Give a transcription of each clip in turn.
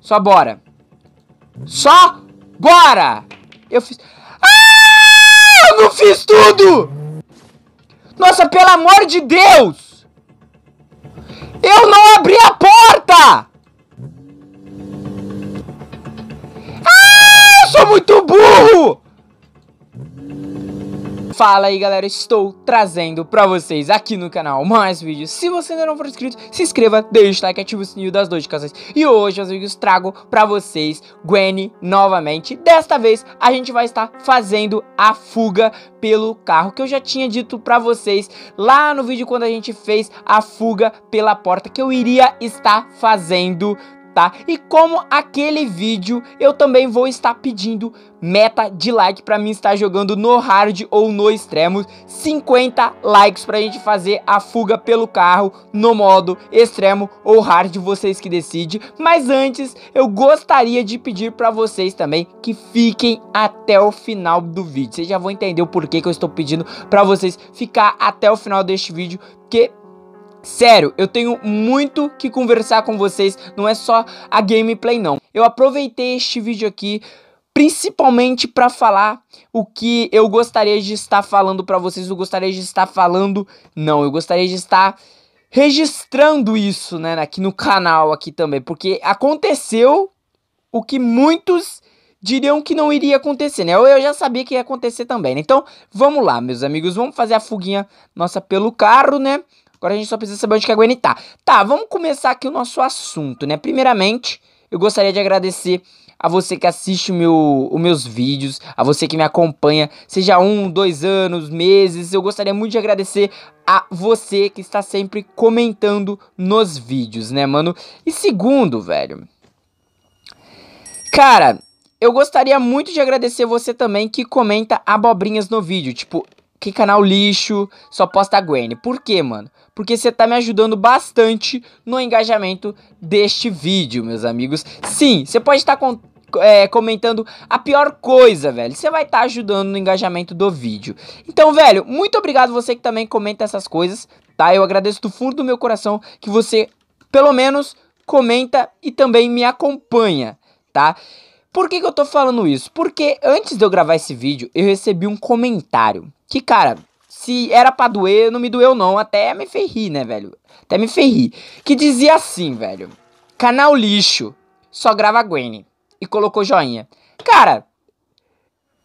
Só bora. Só bora! Eu fiz... Ah! Eu não fiz tudo! Nossa, pelo amor de Deus! Eu não abri a porta! Ah! Eu sou muito burro! Fala aí galera, estou trazendo pra vocês aqui no canal mais vídeos. Se você ainda não for inscrito, se inscreva, deixa o like, ativa o sininho das notificações. E hoje, meus amigos, trago pra vocês Gwen novamente. Desta vez, a gente vai estar fazendo a fuga pelo carro, que eu já tinha dito pra vocês lá no vídeo quando a gente fez a fuga pela porta, que eu iria estar fazendo tá? E como aquele vídeo, eu também vou estar pedindo meta de like para mim estar jogando no hard ou no extremo, 50 likes pra gente fazer a fuga pelo carro no modo extremo ou hard, vocês que decidem. Mas antes, eu gostaria de pedir para vocês também que fiquem até o final do vídeo. Vocês já vão entender o porquê que eu estou pedindo para vocês ficar até o final deste vídeo, que Sério, eu tenho muito que conversar com vocês, não é só a gameplay não. Eu aproveitei este vídeo aqui principalmente para falar o que eu gostaria de estar falando para vocês, eu gostaria de estar falando, não, eu gostaria de estar registrando isso, né, aqui no canal aqui também, porque aconteceu o que muitos diriam que não iria acontecer, né? Eu, eu já sabia que ia acontecer também, né? Então, vamos lá, meus amigos, vamos fazer a fuguinha nossa pelo carro, né? Agora a gente só precisa saber onde que a Gwen tá. Tá, vamos começar aqui o nosso assunto, né? Primeiramente, eu gostaria de agradecer a você que assiste meu, os meus vídeos, a você que me acompanha, seja um, dois anos, meses, eu gostaria muito de agradecer a você que está sempre comentando nos vídeos, né, mano? E segundo, velho, cara, eu gostaria muito de agradecer você também que comenta abobrinhas no vídeo. Tipo, que canal lixo, só posta a Gwen. Por quê, mano? Porque você tá me ajudando bastante no engajamento deste vídeo, meus amigos. Sim, você pode estar tá é, comentando a pior coisa, velho. Você vai estar tá ajudando no engajamento do vídeo. Então, velho, muito obrigado você que também comenta essas coisas, tá? Eu agradeço do fundo do meu coração que você, pelo menos, comenta e também me acompanha, tá? Por que, que eu tô falando isso? Porque antes de eu gravar esse vídeo, eu recebi um comentário. Que, cara, se era pra doer, não me doeu não. Até me ferri, né, velho? Até me ferri. Que dizia assim, velho. Canal lixo. Só grava Gwen. E colocou joinha. Cara,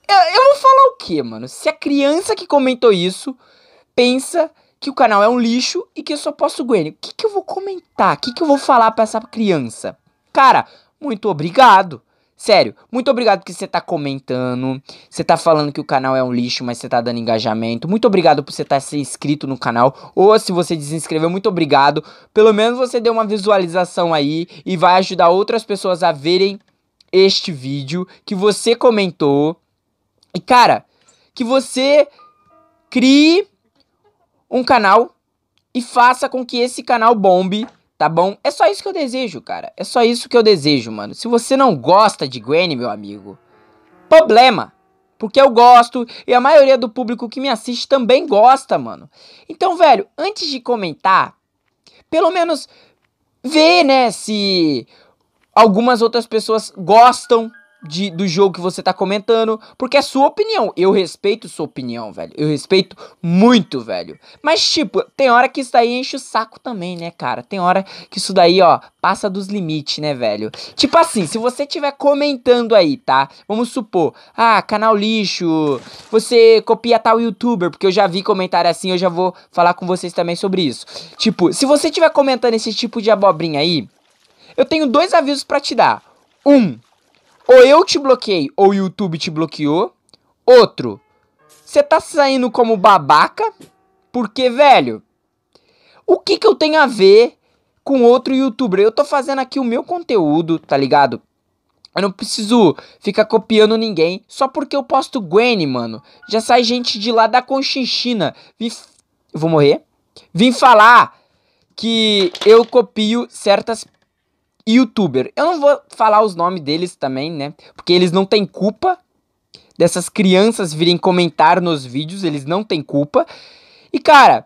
eu, eu vou falar o que, mano? Se a criança que comentou isso pensa que o canal é um lixo e que eu só posso Gwen. O que, que eu vou comentar? O que, que eu vou falar pra essa criança? Cara, muito obrigado. Sério, muito obrigado que você tá comentando. Você tá falando que o canal é um lixo, mas você tá dando engajamento. Muito obrigado por você estar tá se inscrito no canal. Ou se você desinscreveu, muito obrigado. Pelo menos você deu uma visualização aí e vai ajudar outras pessoas a verem este vídeo que você comentou. E cara, que você crie um canal e faça com que esse canal bombe tá bom? É só isso que eu desejo, cara. É só isso que eu desejo, mano. Se você não gosta de Gwen, meu amigo, problema. Porque eu gosto e a maioria do público que me assiste também gosta, mano. Então, velho, antes de comentar, pelo menos vê, né, se algumas outras pessoas gostam de, do jogo que você tá comentando, porque é sua opinião. Eu respeito sua opinião, velho. Eu respeito muito, velho. Mas, tipo, tem hora que isso daí enche o saco também, né, cara? Tem hora que isso daí, ó, passa dos limites, né, velho? Tipo assim, se você tiver comentando aí, tá? Vamos supor, ah, canal lixo, você copia tal youtuber, porque eu já vi comentário assim, eu já vou falar com vocês também sobre isso. Tipo, se você tiver comentando esse tipo de abobrinha aí, eu tenho dois avisos para te dar. Um, ou eu te bloqueei ou o YouTube te bloqueou. Outro, você tá saindo como babaca, porque, velho, o que que eu tenho a ver com outro youtuber? Eu tô fazendo aqui o meu conteúdo, tá ligado? Eu não preciso ficar copiando ninguém. Só porque eu posto Gwen, mano. Já sai gente de lá da Conchinchina. Vim... vou morrer. Vim falar que eu copio certas youtuber. Eu não vou falar os nomes deles também, né? Porque eles não têm culpa dessas crianças virem comentar nos vídeos, eles não têm culpa. E cara,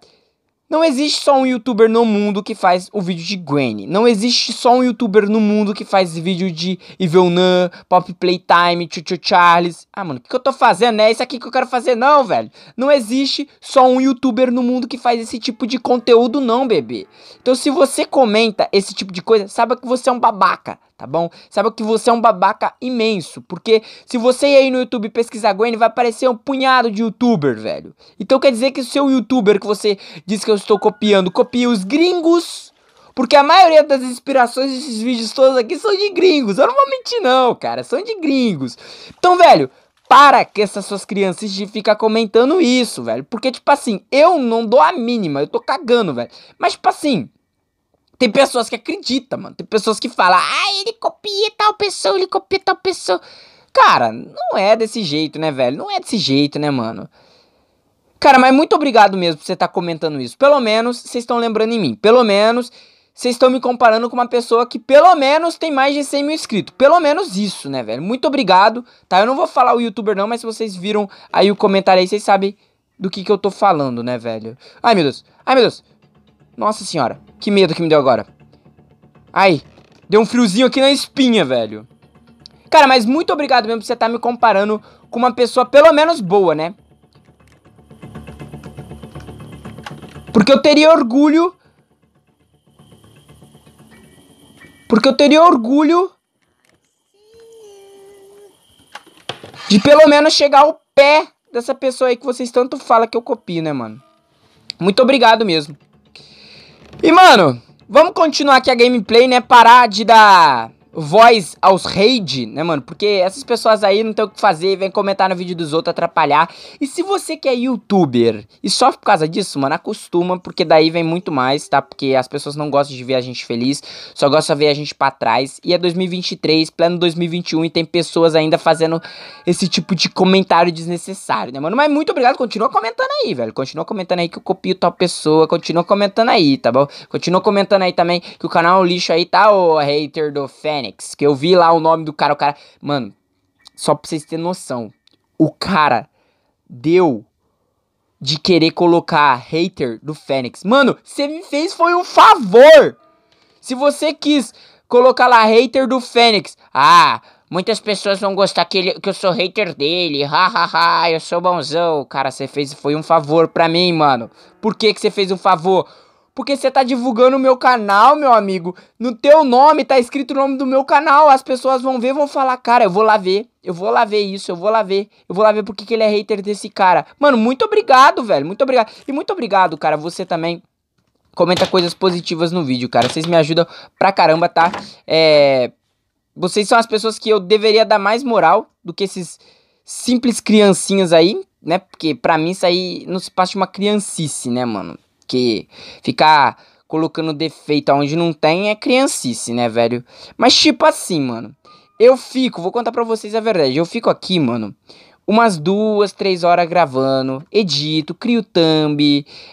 não existe só um youtuber no mundo que faz o vídeo de Granny. Não existe só um youtuber no mundo que faz vídeo de Evil Nun, Pop Playtime, Chuchu Charles. Ah, mano, o que, que eu tô fazendo? É isso aqui que eu quero fazer, não, velho. Não existe só um youtuber no mundo que faz esse tipo de conteúdo, não, bebê. Então, se você comenta esse tipo de coisa, saiba que você é um babaca tá bom? Saiba que você é um babaca imenso, porque se você ir aí no YouTube pesquisar Gwen, vai aparecer um punhado de youtuber, velho. Então quer dizer que o seu youtuber que você diz que eu estou copiando, copia os gringos? Porque a maioria das inspirações desses vídeos todos aqui são de gringos. Eu não vou mentir não, cara, são de gringos. Então, velho, para que essas suas crianças de ficar comentando isso, velho. Porque tipo assim, eu não dou a mínima, eu tô cagando, velho. Mas tipo assim, tem pessoas que acreditam, mano. Tem pessoas que falam, ah, ele copia tal pessoa, ele copia tal pessoa. Cara, não é desse jeito, né, velho? Não é desse jeito, né, mano? Cara, mas muito obrigado mesmo por você estar tá comentando isso. Pelo menos vocês estão lembrando em mim. Pelo menos vocês estão me comparando com uma pessoa que pelo menos tem mais de 100 mil inscritos. Pelo menos isso, né, velho? Muito obrigado, tá? Eu não vou falar o youtuber não, mas se vocês viram aí o comentário aí, vocês sabem do que, que eu tô falando, né, velho? Ai, meu Deus. Ai, meu Deus. Nossa senhora, que medo que me deu agora. Ai, deu um friozinho aqui na espinha, velho. Cara, mas muito obrigado mesmo por você estar tá me comparando com uma pessoa pelo menos boa, né? Porque eu teria orgulho... Porque eu teria orgulho... De pelo menos chegar ao pé dessa pessoa aí que vocês tanto falam que eu copio, né, mano? Muito obrigado mesmo. E, mano, vamos continuar aqui a gameplay, né? Parar de dar voz aos hate né, mano? Porque essas pessoas aí não tem o que fazer, vem comentar no vídeo dos outros, atrapalhar. E se você que é youtuber e sofre por causa disso, mano, acostuma, porque daí vem muito mais, tá? Porque as pessoas não gostam de ver a gente feliz, só gostam de ver a gente para trás. E é 2023, pleno 2021, e tem pessoas ainda fazendo esse tipo de comentário desnecessário, né, mano? Mas muito obrigado, continua comentando aí, velho. Continua comentando aí que eu copio tal pessoa, continua comentando aí, tá bom? Continua comentando aí também que o canal é um lixo aí, tá, ô hater do fan que eu vi lá o nome do cara, o cara, mano, só pra vocês terem noção, o cara deu de querer colocar hater do Fênix. Mano, você me fez foi um favor. Se você quis colocar lá hater do Fênix, ah, muitas pessoas vão gostar que, ele, que eu sou hater dele. Ha ha ha, eu sou bonzão. Cara, você fez foi um favor pra mim, mano. Por que que você fez um favor? porque você tá divulgando o meu canal, meu amigo. No teu nome tá escrito o nome do meu canal. As pessoas vão ver, vão falar, cara, eu vou lá ver. Eu vou lá ver isso, eu vou lá ver. Eu vou lá ver porque que ele é hater desse cara. Mano, muito obrigado, velho. Muito obrigado. E muito obrigado, cara, você também comenta coisas positivas no vídeo, cara. Vocês me ajudam pra caramba, tá? É... Vocês são as pessoas que eu deveria dar mais moral do que esses simples criancinhas aí, né? Porque pra mim isso aí não se passa de uma criancice, né, mano? porque ficar colocando defeito aonde não tem é criancice, né, velho? Mas tipo assim, mano. Eu fico, vou contar pra vocês a verdade. Eu fico aqui, mano, umas duas, três horas gravando, edito, crio thumb,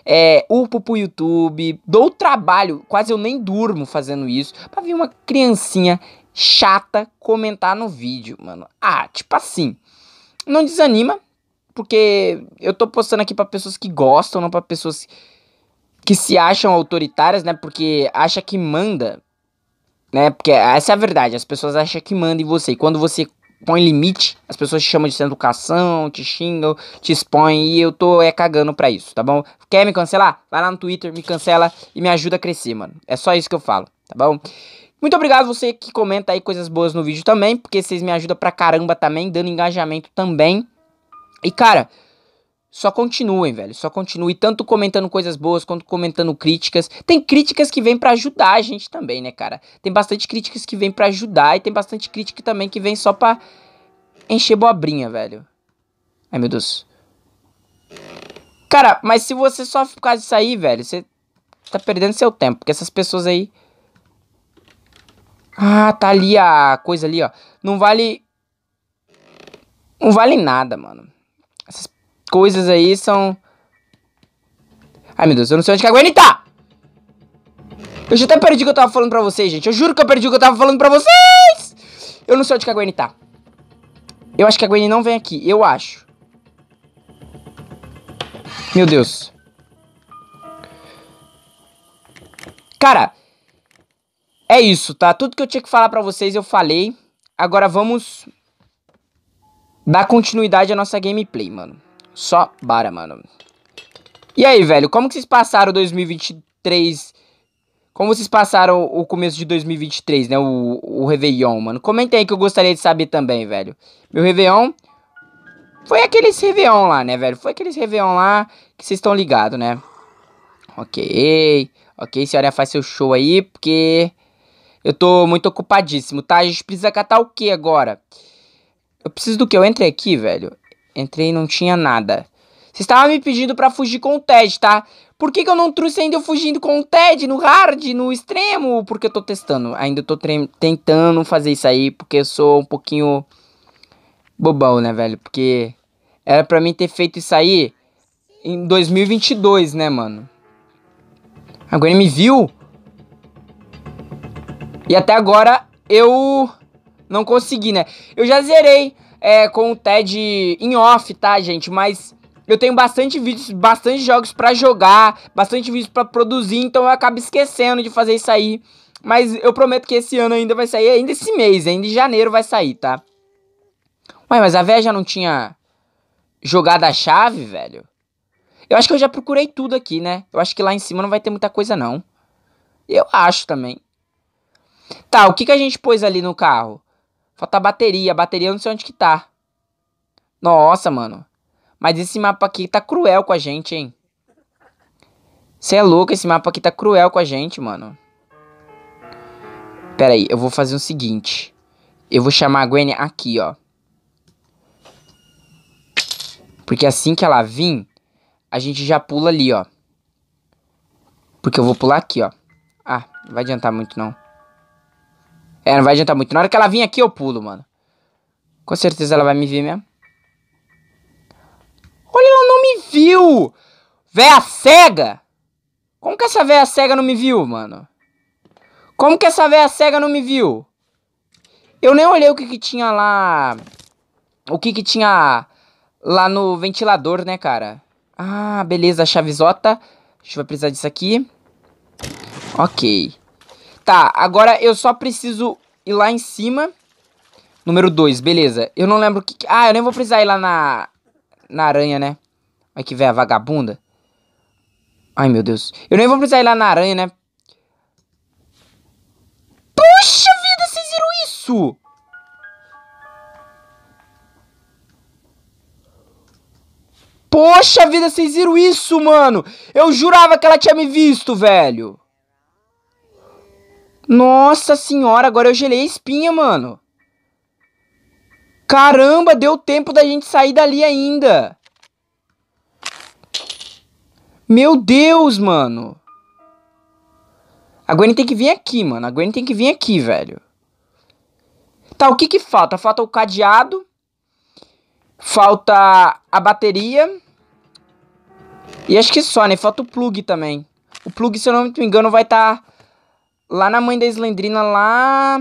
é, upo pro YouTube, dou trabalho, quase eu nem durmo fazendo isso, pra ver uma criancinha chata comentar no vídeo, mano. Ah, tipo assim, não desanima, porque eu tô postando aqui para pessoas que gostam, não para pessoas que se acham autoritárias, né? Porque acha que manda, né? Porque essa é a verdade, as pessoas acham que manda em você. E quando você põe limite, as pessoas te chamam de sem educação, te xingam, te expõem e eu tô é cagando pra isso, tá bom? Quer me cancelar? Vai lá no Twitter, me cancela e me ajuda a crescer, mano. É só isso que eu falo, tá bom? Muito obrigado você que comenta aí coisas boas no vídeo também, porque vocês me ajudam pra caramba também, dando engajamento também. E cara, só continuem, velho. Só continue tanto comentando coisas boas quanto comentando críticas. Tem críticas que vêm para ajudar a gente também, né, cara? Tem bastante críticas que vêm para ajudar e tem bastante crítica também que vem só pra encher bobrinha, velho. Ai, meu Deus. Cara, mas se você sofre por causa disso aí, velho, você tá perdendo seu tempo, porque essas pessoas aí Ah, tá ali a coisa ali, ó. Não vale Não vale nada, mano coisas aí são... Ai, meu Deus, eu não sei onde que a Gwen tá! Eu já até perdi o que eu tava falando pra vocês, gente. Eu juro que eu perdi o que eu tava falando pra vocês! Eu não sei onde que a Gwen tá. Eu acho que a Gwen não vem aqui. Eu acho. Meu Deus. Cara, é isso, tá? Tudo que eu tinha que falar pra vocês eu falei. Agora vamos dar continuidade à nossa gameplay, mano. Só bara, mano. E aí, velho, como que vocês passaram 2023? Como vocês passaram o começo de 2023, né? O, o Réveillon, mano. Comenta aí que eu gostaria de saber também, velho. Meu Réveillon foi aqueles Réveillon lá, né, velho? Foi aqueles Réveillon lá que vocês estão ligados, né? Ok. Ok, senhora, faz seu show aí, porque eu tô muito ocupadíssimo, tá? A gente precisa catar o que agora? Eu preciso do que? Eu entrei aqui, velho. Entrei e não tinha nada. Vocês estavam me pedindo para fugir com o Ted, tá? Por que, que eu não trouxe ainda eu fugindo com o Ted no hard, no extremo? Porque eu tô testando. Ainda tô tentando fazer isso aí, porque eu sou um pouquinho bobão, né, velho? Porque era pra mim ter feito isso aí em 2022, né, mano? Agora ele me viu. E até agora eu não consegui, né? Eu já zerei é, com o TED em off, tá, gente? Mas eu tenho bastante vídeos, bastante jogos para jogar, bastante vídeos para produzir, então eu acabo esquecendo de fazer isso aí. Mas eu prometo que esse ano ainda vai sair, ainda esse mês, ainda em janeiro vai sair, tá? Ué, mas a véia já não tinha jogado a chave, velho? Eu acho que eu já procurei tudo aqui, né? Eu acho que lá em cima não vai ter muita coisa, não. Eu acho também. Tá, o que, que a gente pôs ali no carro? Falta a bateria. A bateria eu não sei onde que tá. Nossa, mano. Mas esse mapa aqui tá cruel com a gente, hein? Você é louco, esse mapa aqui tá cruel com a gente, mano. Pera aí, eu vou fazer o seguinte. Eu vou chamar a Gwen aqui, ó. Porque assim que ela vir, a gente já pula ali, ó. Porque eu vou pular aqui, ó. Ah, não vai adiantar muito não. É, não vai adiantar muito. Na hora que ela vir aqui, eu pulo, mano. Com certeza ela vai me ver mesmo. Olha, ela não me viu! Véia cega! Como que essa véia cega não me viu, mano? Como que essa véia cega não me viu? Eu nem olhei o que que tinha lá... O que que tinha lá no ventilador, né, cara? Ah, beleza, chavezota. A gente vai precisar disso aqui. Ok. Tá, agora eu só preciso ir lá em cima. Número 2, beleza. Eu não lembro o que, que... Ah, eu nem vou precisar ir lá na... Na aranha, né? Olha que velha vagabunda. Ai, meu Deus. Eu nem vou precisar ir lá na aranha, né? Puxa vida, vocês viram isso? Poxa vida, vocês viram isso, mano? Eu jurava que ela tinha me visto, velho. Nossa senhora, agora eu gelei a espinha, mano. Caramba, deu tempo da gente sair dali ainda. Meu Deus, mano. A Gwen tem que vir aqui, mano. A Gwen tem que vir aqui, velho. Tá, o que que falta? Falta o cadeado. Falta a bateria. E acho que só, né? Falta o plug também. O plug, se eu não me engano, vai estar... Tá lá na mãe da Slendrina, lá.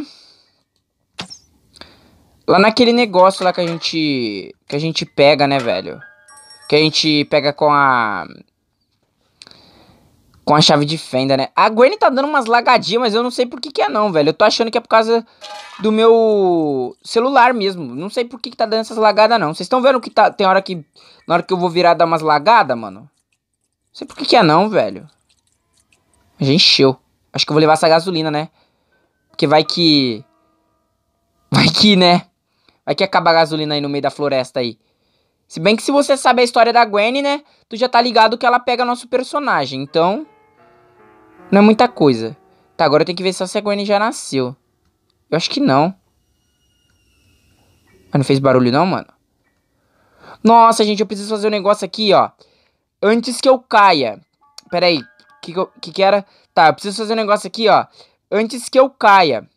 Lá naquele negócio lá que a gente. Que a gente pega, né, velho? Que a gente pega com a. Com a chave de fenda, né? A Gwen tá dando umas lagadinhas, mas eu não sei por que que é não, velho. Eu tô achando que é por causa do meu celular mesmo. Não sei por que que tá dando essas lagadas, não. Vocês estão vendo que tá... tem hora que... Na hora que eu vou virar, dar umas lagadas, mano? Não sei por que que é não, velho. gente encheu. Acho que eu vou levar essa gasolina, né? Porque vai que... Vai que, né? Vai que acaba a gasolina aí no meio da floresta aí. Se bem que se você sabe a história da Gwen, né? Tu já tá ligado que ela pega nosso personagem, então... Não é muita coisa. Tá, agora eu tenho que ver só se a Gwen já nasceu. Eu acho que não. Mas não fez barulho não, mano? Nossa, gente, eu preciso fazer um negócio aqui, ó. Antes que eu caia. Pera aí. O que, que, que, que era? Tá, eu preciso fazer um negócio aqui, ó. Antes que eu caia.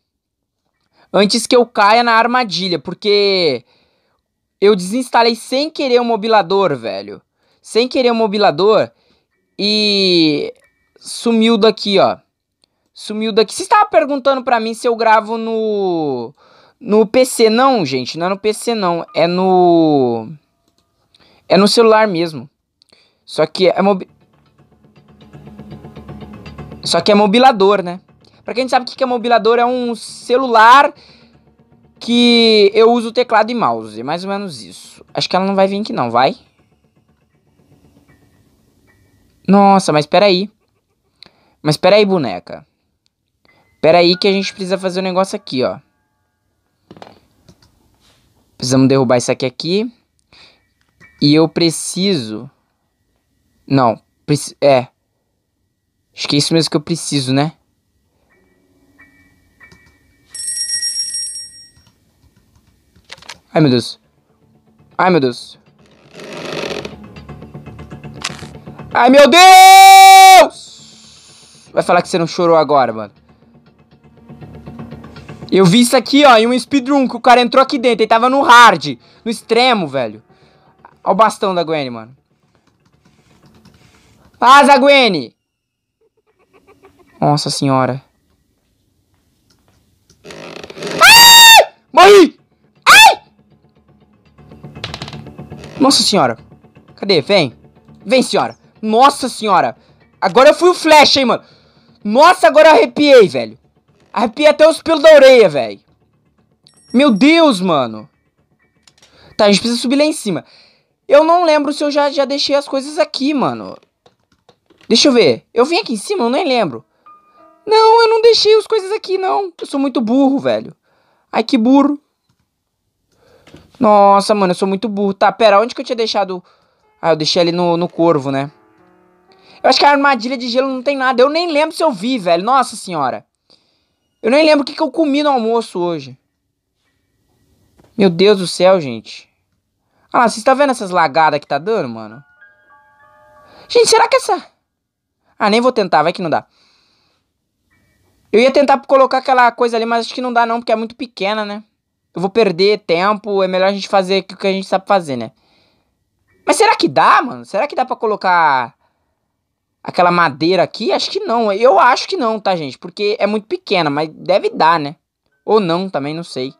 Antes que eu caia na armadilha, porque eu desinstalei sem querer o mobilador, velho. Sem querer o mobilador e sumiu daqui, ó. Sumiu daqui. Você estava perguntando para mim se eu gravo no no PC não, gente, não é no PC não, é no é no celular mesmo. Só que é mobi... Só que é mobilador, né? Pra quem sabe o que é mobilador, é um celular que eu uso teclado e mouse. É mais ou menos isso. Acho que ela não vai vir aqui não, vai? Nossa, mas peraí. Mas peraí, boneca. Peraí que a gente precisa fazer um negócio aqui, ó. Precisamos derrubar isso aqui aqui. E eu preciso... Não, preci... é... Acho que é isso mesmo que eu preciso, né? Ai, meu Deus. Ai, meu Deus. Ai, meu Deus! Vai falar que você não chorou agora, mano. Eu vi isso aqui, ó, em um speedrun que o cara entrou aqui dentro. Ele tava no hard, no extremo, velho. Olha o bastão da Gwen, mano. Vaza, Gwen! Nossa senhora. Ah! Morri! Ai! Nossa senhora. Cadê? Vem. Vem, senhora. Nossa senhora. Agora eu fui o Flash, hein, mano. Nossa, agora eu arrepiei, velho. Arrepiei até os pelos da orelha, velho. Meu Deus, mano. Tá, a gente precisa subir lá em cima. Eu não lembro se eu já, já deixei as coisas aqui, mano. Deixa eu ver. Eu vim aqui em cima? Eu nem lembro. Não, eu não deixei as coisas aqui, não. Eu sou muito burro, velho. Ai, que burro. Nossa, mano, eu sou muito burro. Tá, pera, onde que eu tinha deixado... Ah, eu deixei ali no, no corvo, né? Eu acho que a armadilha de gelo não tem nada. Eu nem lembro se eu vi, velho. Nossa senhora. Eu nem lembro o que, que eu comi no almoço hoje. Meu Deus do céu, gente. Ah, você tá vendo essas lagadas que tá dando, mano? Gente, será que essa... Ah, nem vou tentar, vai que não dá. Eu ia tentar colocar aquela coisa ali, mas acho que não dá não, porque é muito pequena, né? Eu vou perder tempo, é melhor a gente fazer o que a gente sabe fazer, né? Mas será que dá, mano? Será que dá pra colocar aquela madeira aqui? Acho que não. Eu acho que não, tá, gente? Porque é muito pequena, mas deve dar, né? Ou não, também não sei.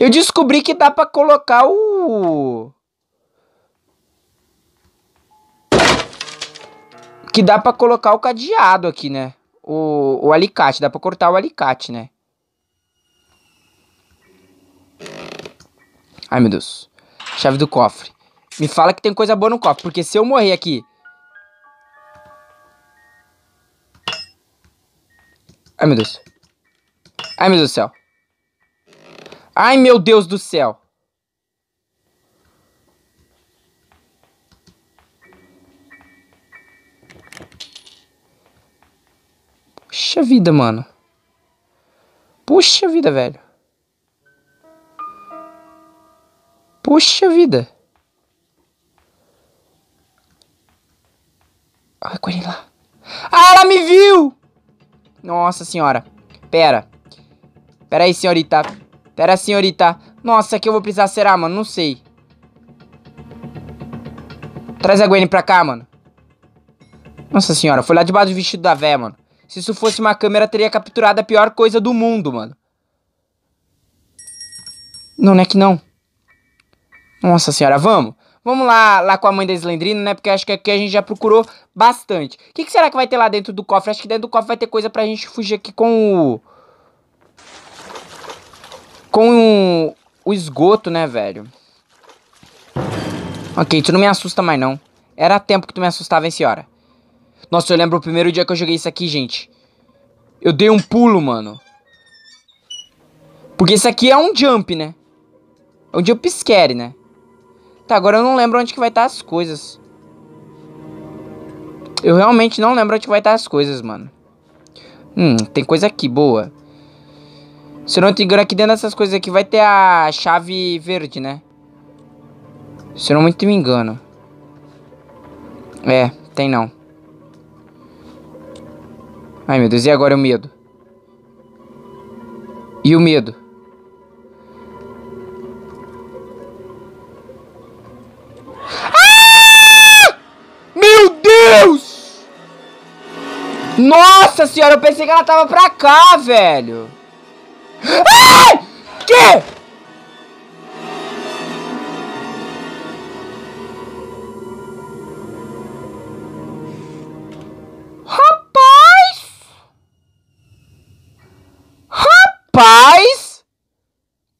Eu descobri que dá pra colocar o... que dá para colocar o cadeado aqui, né? O, o alicate, dá para cortar o alicate, né? Ai, meu Deus. Chave do cofre. Me fala que tem coisa boa no cofre, porque se eu morrer aqui... Ai, meu Deus. Ai, meu Deus do céu. Ai, meu Deus do céu. Puxa vida, mano. Puxa vida, velho. Puxa vida. com ele lá. Ah, ela me viu! Nossa senhora. Pera. Pera aí, senhorita. Pera, senhorita. Nossa, que eu vou precisar será, mano? Não sei. Traz a Gwen pra cá, mano. Nossa senhora, foi lá debaixo do vestido da véia, mano. Se isso fosse uma câmera, teria capturado a pior coisa do mundo, mano. Não, não é que não. Nossa senhora, vamos. Vamos lá, lá com a mãe da Slendrina, né? Porque acho que aqui a gente já procurou bastante. O que, que, será que vai ter lá dentro do cofre? Acho que dentro do cofre vai ter coisa pra gente fugir aqui com o... Com o, o esgoto, né, velho? Ok, tu não me assusta mais, não. Era tempo que tu me assustava, hein, senhora. Nossa, eu lembro o primeiro dia que eu joguei isso aqui, gente. Eu dei um pulo, mano. Porque isso aqui é um jump, né? É um jump scare, né? Tá, agora eu não lembro onde que vai estar tá as coisas. Eu realmente não lembro onde vai estar tá as coisas, mano. Hum, tem coisa aqui, boa. Se eu não me engano, aqui dentro dessas coisas aqui vai ter a chave verde, né? Se eu não muito me engano. É, tem não. Ai meu Deus, e agora o medo? E o medo? Ah! Meu Deus! Nossa senhora, eu pensei que ela tava pra cá, velho. Ah! Que?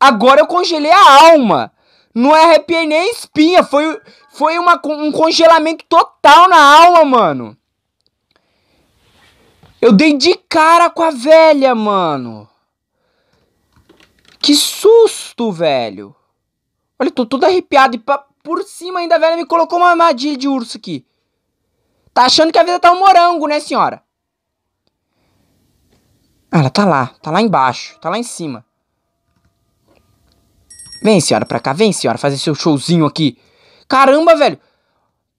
Agora eu congelei a alma. Não é arrepiei nem espinha. Foi, foi uma, um congelamento total na alma, mano. Eu dei de cara com a velha, mano. Que susto, velho. Olha, eu tô todo arrepiado. E pra, por cima ainda a velha me colocou uma armadilha de urso aqui. Tá achando que a vida tá um morango, né, senhora? Ah, ela tá lá. Tá lá embaixo. Tá lá em cima. Vem, senhora, pra cá. Vem, senhora, fazer seu showzinho aqui. Caramba, velho.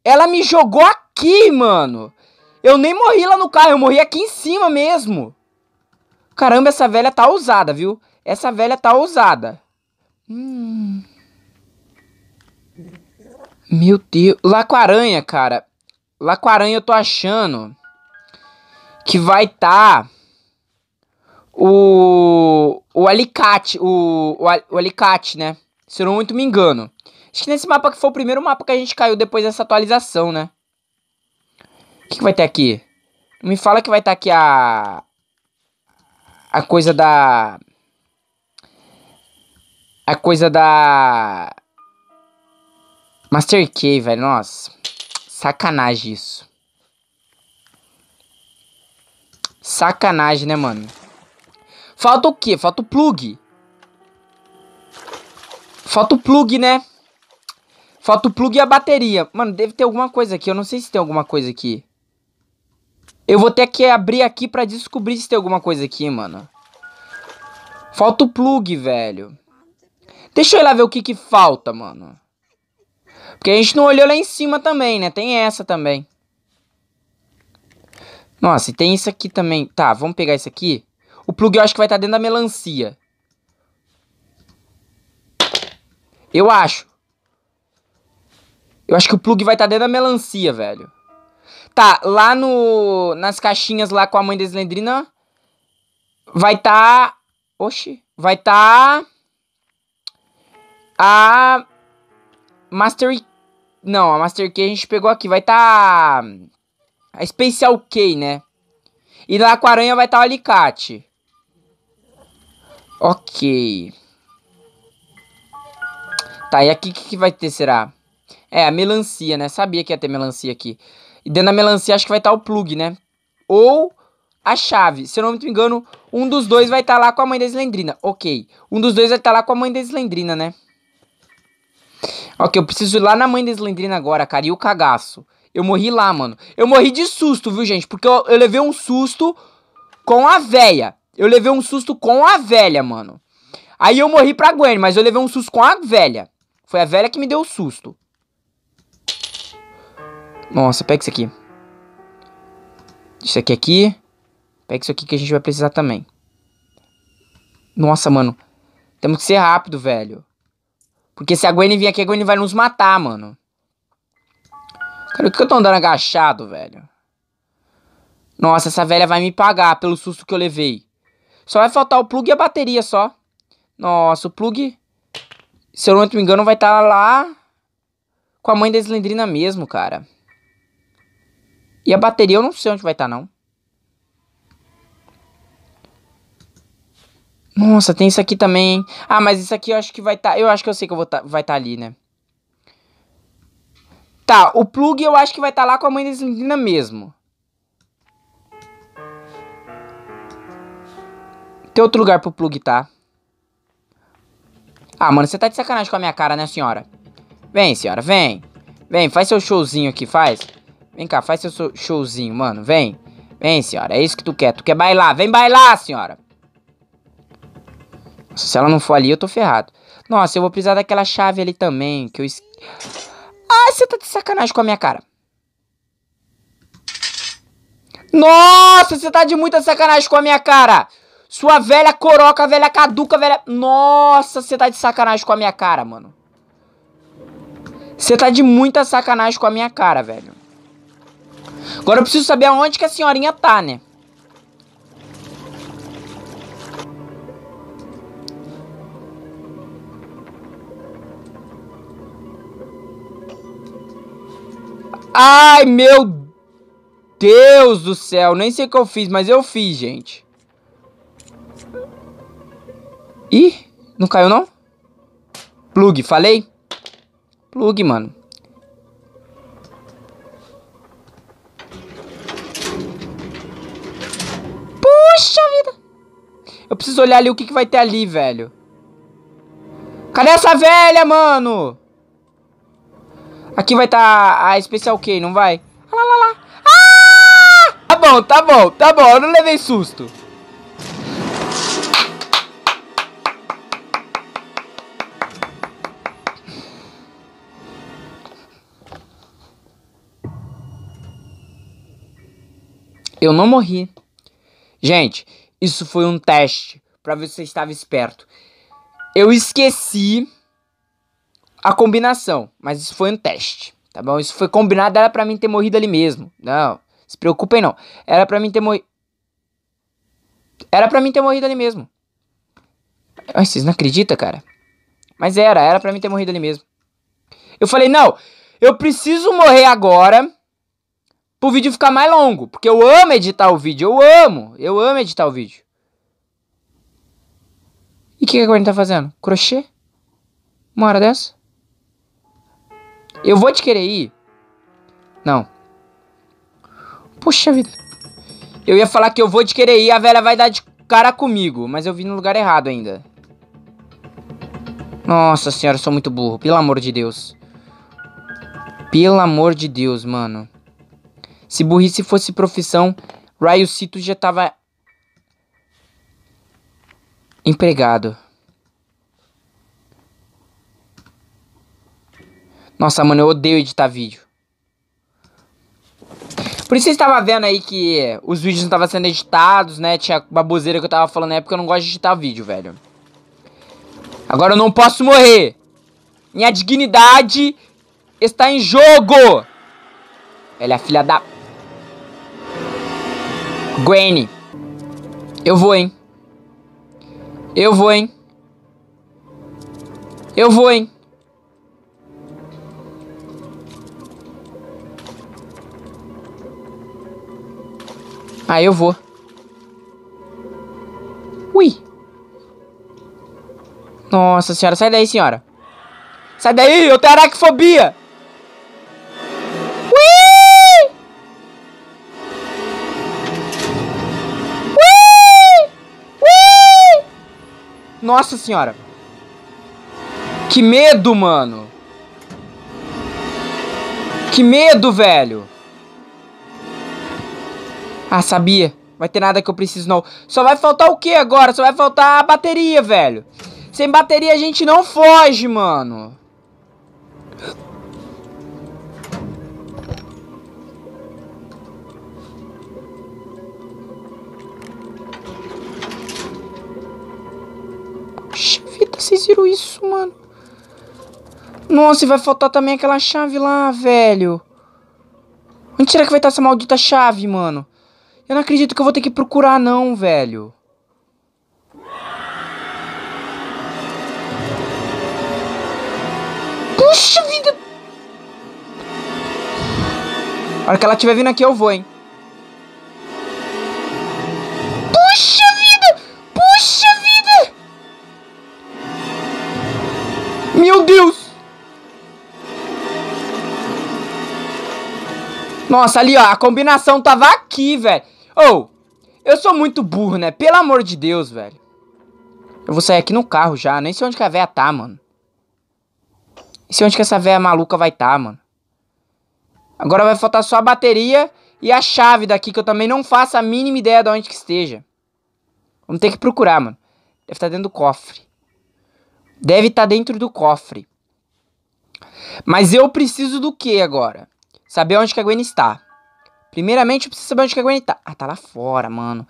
Ela me jogou aqui, mano. Eu nem morri lá no carro, eu morri aqui em cima mesmo. Caramba, essa velha tá ousada, viu? Essa velha tá ousada. Hum. Meu Deus. Lá com a aranha, cara. Lá com a aranha eu tô achando que vai tá o, o alicate, o, o, o alicate, né? Se eu não muito me engano. Acho que nesse mapa que foi o primeiro mapa que a gente caiu depois dessa atualização, né? O que, que vai ter aqui? Me fala que vai estar tá aqui a... A coisa da... A coisa da... Master Key, velho. Nossa. Sacanagem isso. Sacanagem, né, mano? Falta o que? Falta o plug. Falta o plug, né? Falta o plug e a bateria. Mano, deve ter alguma coisa aqui. Eu não sei se tem alguma coisa aqui. Eu vou ter que abrir aqui pra descobrir se tem alguma coisa aqui, mano. Falta o plug, velho. Deixa eu ir lá ver o que que falta, mano. Porque a gente não olhou lá em cima também, né? Tem essa também. Nossa, e tem isso aqui também. Tá, vamos pegar isso aqui. O plug eu acho que vai estar tá dentro da melancia. Eu acho. Eu acho que o plug vai estar tá dentro da melancia, velho. Tá, lá no nas caixinhas lá com a mãe da Slendrina vai estar, tá, oxi, vai estar a Master não, a Master Key a gente pegou aqui, vai estar a Special Key, né? E lá com a aranha vai estar o alicate. Ok. Tá, e aqui o que, que vai ter, será? É, a melancia, né? Sabia que ia ter melancia aqui. E dentro da melancia acho que vai estar tá o plug, né? Ou a chave. Se eu não me engano, um dos dois vai estar tá lá com a mãe da Slendrina. Ok. Um dos dois vai estar tá lá com a mãe da Slendrina, né? Ok, eu preciso ir lá na mãe da Slendrina agora, cara. E o cagaço. Eu morri lá, mano. Eu morri de susto, viu, gente? Porque eu, eu levei um susto com a véia eu levei um susto com a velha, mano. Aí eu morri pra Gwen, mas eu levei um susto com a velha. Foi a velha que me deu o susto. Nossa, pega isso aqui. Isso aqui aqui. Pega isso aqui que a gente vai precisar também. Nossa, mano. Temos que ser rápido, velho. Porque se a Gwen vir aqui, a Gwen vai nos matar, mano. Cara, o que eu tô andando agachado, velho? Nossa, essa velha vai me pagar pelo susto que eu levei. Só vai faltar o plug e a bateria só. Nossa, o plug, se eu não me engano, vai estar tá lá com a mãe da Slendrina mesmo, cara. E a bateria eu não sei onde vai estar, tá, não. Nossa, tem isso aqui também, hein? Ah, mas isso aqui eu acho que vai estar... Tá, eu acho que eu sei que eu vou tá, vai estar tá ali, né? Tá, o plug eu acho que vai estar tá lá com a mãe da Slendrina mesmo. Tem outro lugar pro plug, tá? Ah, mano, você tá de sacanagem com a minha cara, né, senhora? Vem, senhora, vem. Vem, faz seu showzinho aqui, faz. Vem cá, faz seu showzinho, mano, vem. Vem, senhora, é isso que tu quer. Tu quer bailar, vem bailar, senhora. Se ela não for ali, eu tô ferrado. Nossa, eu vou precisar daquela chave ali também, que eu... Es... Ah, você tá de sacanagem com a minha cara. Nossa, você tá de muita sacanagem com a minha cara. Sua velha coroca, velha caduca, velha... Nossa, você tá de sacanagem com a minha cara, mano. Você tá de muita sacanagem com a minha cara, velho. Agora eu preciso saber aonde que a senhorinha tá, né? Ai, meu Deus do céu. Nem sei o que eu fiz, mas eu fiz, gente. Ih, não caiu não? Plug, falei? Plug, mano. Puxa vida. Eu preciso olhar ali o que, que vai ter ali, velho. Cadê essa velha, mano? Aqui vai tá a especial K, não vai? Ah, lá, lá, lá. Ah! Tá bom, tá bom, tá bom. Eu não levei susto. Eu não morri. Gente, isso foi um teste para ver se você estava esperto. Eu esqueci a combinação, mas isso foi um teste, tá bom? Isso foi combinado, era para mim ter morrido ali mesmo. Não, se preocupem não. Era para mim ter morrido. Era para mim ter morrido ali mesmo. Ai, vocês não acreditam, cara? Mas era, era para mim ter morrido ali mesmo. Eu falei, não, eu preciso morrer agora pro vídeo ficar mais longo, porque eu amo editar o vídeo, eu amo, eu amo editar o vídeo. E o que, que a gente tá fazendo? Crochê? Uma hora dessa? Eu vou te querer ir? Não. Puxa vida. Eu ia falar que eu vou te querer ir, a velha vai dar de cara comigo, mas eu vim no lugar errado ainda. Nossa senhora, eu sou muito burro, pelo amor de Deus. Pelo amor de Deus, mano. Se burrice fosse profissão, Ryo Cito já estava empregado. Nossa, mano, eu odeio editar vídeo. Por isso vocês estavam vendo aí que os vídeos não estavam sendo editados, né? Tinha baboseira que eu tava falando na época, eu não gosto de editar vídeo, velho. Agora eu não posso morrer. Minha dignidade está em jogo. Ela é filha da... Gwen, Eu vou, hein? Eu vou, hein? Eu vou, hein? Ah, eu vou. Ui. Nossa senhora, sai daí, senhora. Sai daí, eu tenho aracnofobia. Ui! Nossa senhora. Que medo, mano. Que medo, velho. Ah, sabia. Vai ter nada que eu preciso não. Só vai faltar o que agora? Só vai faltar a bateria, velho. Sem bateria a gente não foge, mano. vocês viram isso, mano? Nossa, e vai faltar também aquela chave lá, velho. Onde será que vai estar essa maldita chave, mano? Eu não acredito que eu vou ter que procurar, não, velho. Puxa vida! A hora que ela estiver vindo aqui, eu vou, hein. Meu Deus! Nossa, ali, ó, a combinação tava aqui, velho. Ô, oh, eu sou muito burro, né? Pelo amor de Deus, velho. Eu vou sair aqui no carro já. Nem sei onde que a véia tá, mano. E sei onde que essa véia maluca vai tá, mano. Agora vai faltar só a bateria e a chave daqui, que eu também não faço a mínima ideia de onde que esteja. Vamos ter que procurar, mano. Deve estar tá dentro do cofre. Deve estar tá dentro do cofre. Mas eu preciso do que agora? Saber onde que a Gwen está. Primeiramente, eu preciso saber onde que a Gwen está. Ah, tá lá fora, mano.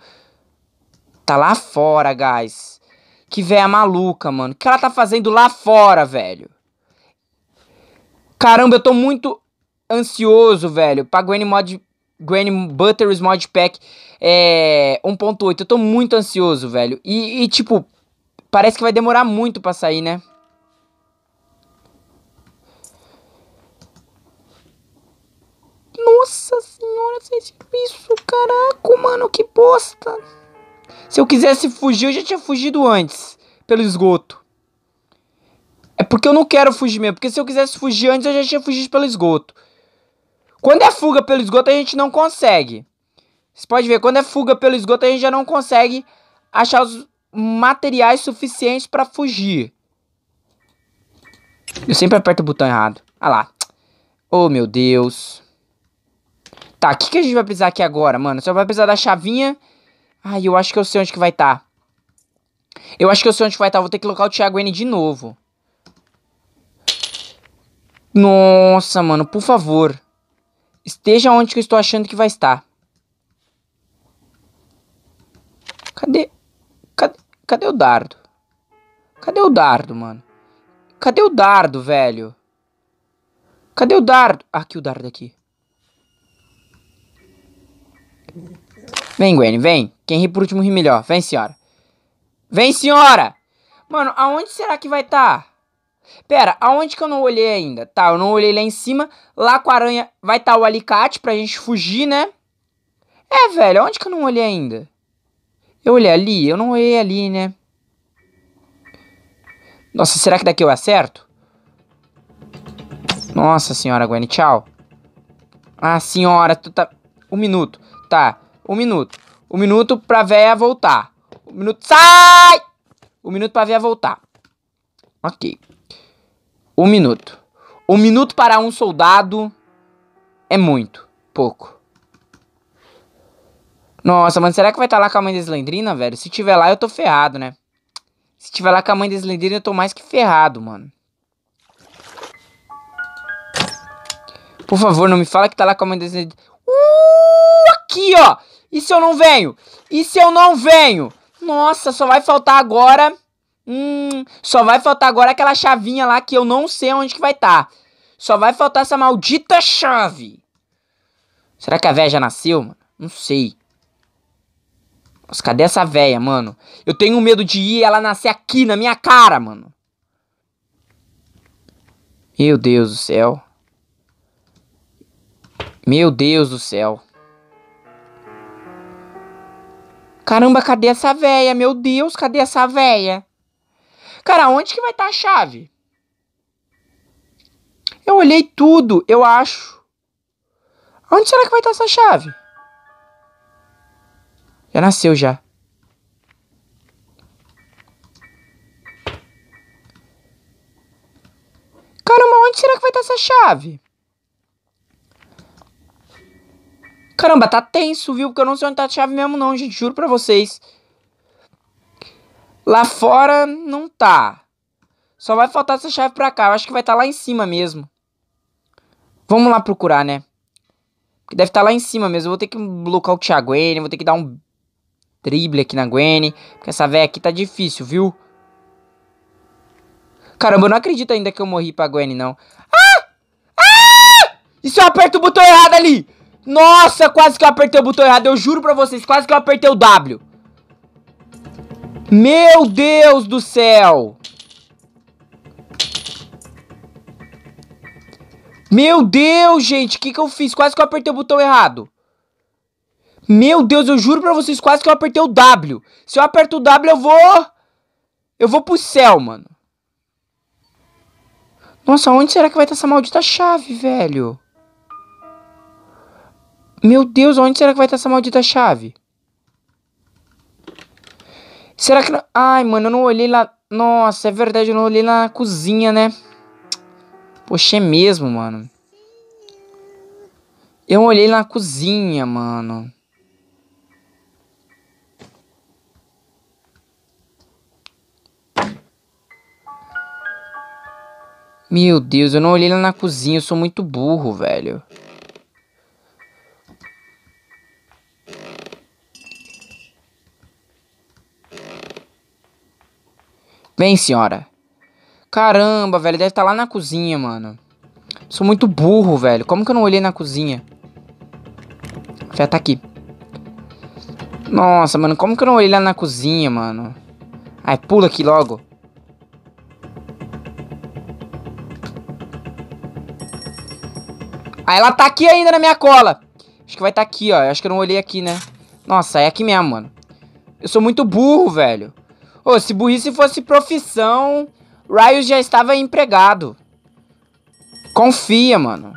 Tá lá fora, guys. Que véia maluca, mano. O que ela tá fazendo lá fora, velho? Caramba, eu tô muito ansioso, velho, pra Gwen Mod... Gwen Butters Mod Pack é, 1.8. Eu tô muito ansioso, velho. E, e, tipo, Parece que vai demorar muito pra sair, né? Nossa senhora, vocês viram isso? Caraca, mano, que bosta. Se eu quisesse fugir, eu já tinha fugido antes. Pelo esgoto. É porque eu não quero fugir mesmo. Porque se eu quisesse fugir antes, eu já tinha fugido pelo esgoto. Quando é fuga pelo esgoto, a gente não consegue. Você pode ver, quando é fuga pelo esgoto, a gente já não consegue achar os, materiais suficientes para fugir. Eu sempre aperto o botão errado. Ah lá. Oh, meu Deus. Tá, o que, que a gente vai precisar aqui agora, mano? Só vai precisar da chavinha. Ai, eu acho que eu sei onde que vai estar. Tá. Eu acho que eu sei onde vai estar. Tá. Vou ter que colocar o Thiago N de novo. Nossa, mano, por favor. Esteja onde que eu estou achando que vai estar. Cadê? Cadê? Cadê o dardo? Cadê o dardo, mano? Cadê o dardo, velho? Cadê o dardo? Aqui o dardo aqui. Vem, Gwen, vem. Quem ri por último ri melhor. Vem, senhora. Vem, senhora! Mano, aonde será que vai estar? Tá? Pera, aonde que eu não olhei ainda? Tá, eu não olhei lá em cima. Lá com a aranha vai estar tá o alicate pra gente fugir, né? É, velho, aonde que eu não olhei ainda? Eu olhei ali, eu não olhei ali, né? Nossa, será que daqui eu acerto? Nossa senhora, Gwen, tchau. Ah, senhora, tu tá... Um minuto, tá. Um minuto. Um minuto pra véia voltar. Um minuto... Sai! Um minuto pra véia voltar. Ok. Um minuto. Um minuto para um soldado é muito pouco. Nossa, mano, será que vai estar tá lá com a mãe da Slendrina, velho? Se tiver lá, eu tô ferrado, né? Se tiver lá com a mãe da Slendrina, eu tô mais que ferrado, mano. Por favor, não me fala que tá lá com a mãe da Slendrina. Uh, aqui, ó! E se eu não venho? E se eu não venho? Nossa, só vai faltar agora... Hum, só vai faltar agora aquela chavinha lá que eu não sei onde que vai estar. Tá. Só vai faltar essa maldita chave. Será que a véia já nasceu, mano? Não sei. Nossa, cadê essa véia, mano? Eu tenho medo de ir e ela nascer aqui na minha cara, mano. Meu Deus do céu. Meu Deus do céu. Caramba, cadê essa véia? Meu Deus, cadê essa véia? Cara, onde que vai estar tá a chave? Eu olhei tudo, eu acho. Onde será que vai estar tá essa chave? Já nasceu já. Caramba, onde será que vai estar essa chave? Caramba, tá tenso, viu? Porque eu não sei onde tá a chave mesmo não, gente. Juro pra vocês. Lá fora não tá. Só vai faltar essa chave pra cá. Eu acho que vai estar tá lá em cima mesmo. Vamos lá procurar, né? Deve estar tá lá em cima mesmo. Eu vou ter que bloquear o Thiago N, vou ter que dar um drible aqui na Gwen. Porque essa véia aqui tá difícil, viu? Caramba, eu não acredito ainda que eu morri pra Gwen, não. Ah! Ah! E se eu aperto o botão errado ali? Nossa, quase que eu apertei o botão errado. Eu juro pra vocês, quase que eu apertei o W. Meu Deus do céu! Meu Deus, gente, o que, que eu fiz? Quase que eu apertei o botão errado. Meu Deus, eu juro pra vocês quase que eu apertei o W. Se eu aperto o W, eu vou... Eu vou pro céu, mano. Nossa, onde será que vai estar essa maldita chave, velho? Meu Deus, onde será que vai estar essa maldita chave? Será que... Ai, mano, eu não olhei lá... Nossa, é verdade, eu não olhei lá na cozinha, né? Poxa, é mesmo, mano. Eu olhei na cozinha, mano. Meu Deus, eu não olhei lá na cozinha, eu sou muito burro, velho. Bem, senhora. Caramba, velho, deve estar tá lá na cozinha, mano. Sou muito burro, velho. Como que eu não olhei na cozinha? Já tá aqui. Nossa, mano, como que eu não olhei lá na cozinha, mano? Ai, pula aqui logo. Aí ela tá aqui ainda na minha cola. Acho que vai tá aqui, ó. Acho que eu não olhei aqui, né? Nossa, é aqui mesmo, mano. Eu sou muito burro, velho. Ô, oh, se burrice fosse profissão, Ryos já estava empregado. Confia, mano.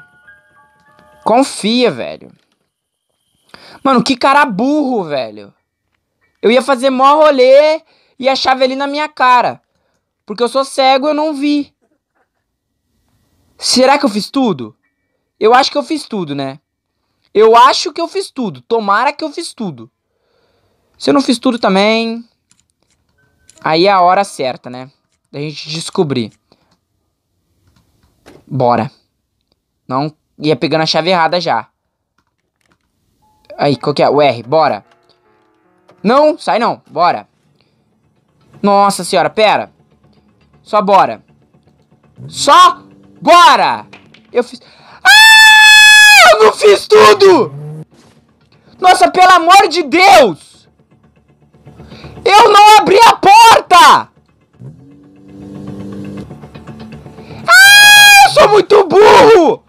Confia, velho. Mano, que cara burro, velho. Eu ia fazer mó rolê e a chave ali na minha cara. Porque eu sou cego, eu não vi. Será que eu fiz tudo? Eu acho que eu fiz tudo, né? Eu acho que eu fiz tudo. Tomara que eu fiz tudo. Se eu não fiz tudo também. Aí é a hora certa, né? Da gente descobrir. Bora. Não ia pegando a chave errada já. Aí, qual que é? O R, bora. Não, sai não, bora. Nossa senhora, pera. Só bora. Só bora! Eu fiz. Eu não fiz tudo! Nossa, pelo amor de Deus! Eu não abri a porta! Ah, eu sou muito burro!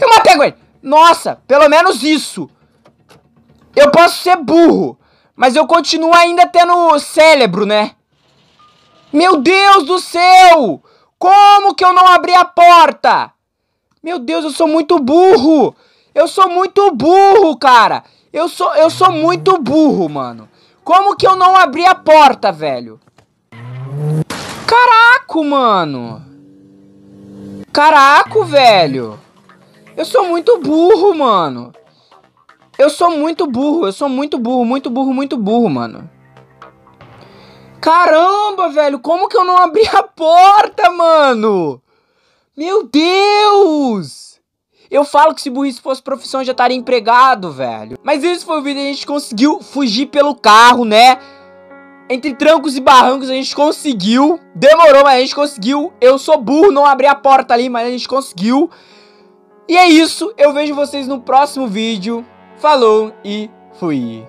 Eu matei a Gwen! Nossa, pelo menos isso! Eu posso ser burro, mas eu continuo ainda tendo cérebro, né? Meu Deus do céu! Como que eu não abri a porta? Meu Deus, eu sou muito burro. Eu sou muito burro, cara. Eu sou, eu sou muito burro, mano. Como que eu não abri a porta, velho? Caraca, mano. Caraca, velho. Eu sou muito burro, mano. Eu sou muito burro, eu sou muito burro, muito burro, muito burro, mano. Caramba, velho, como que eu não abri a porta, mano? Meu Deus! Eu falo que se burrice fosse profissão, já estaria empregado, velho. Mas esse foi o vídeo, a gente conseguiu fugir pelo carro, né? Entre trancos e barrancos a gente conseguiu. Demorou, mas a gente conseguiu. Eu sou burro, não abri a porta ali, mas a gente conseguiu. E é isso, eu vejo vocês no próximo vídeo. Falou e fui.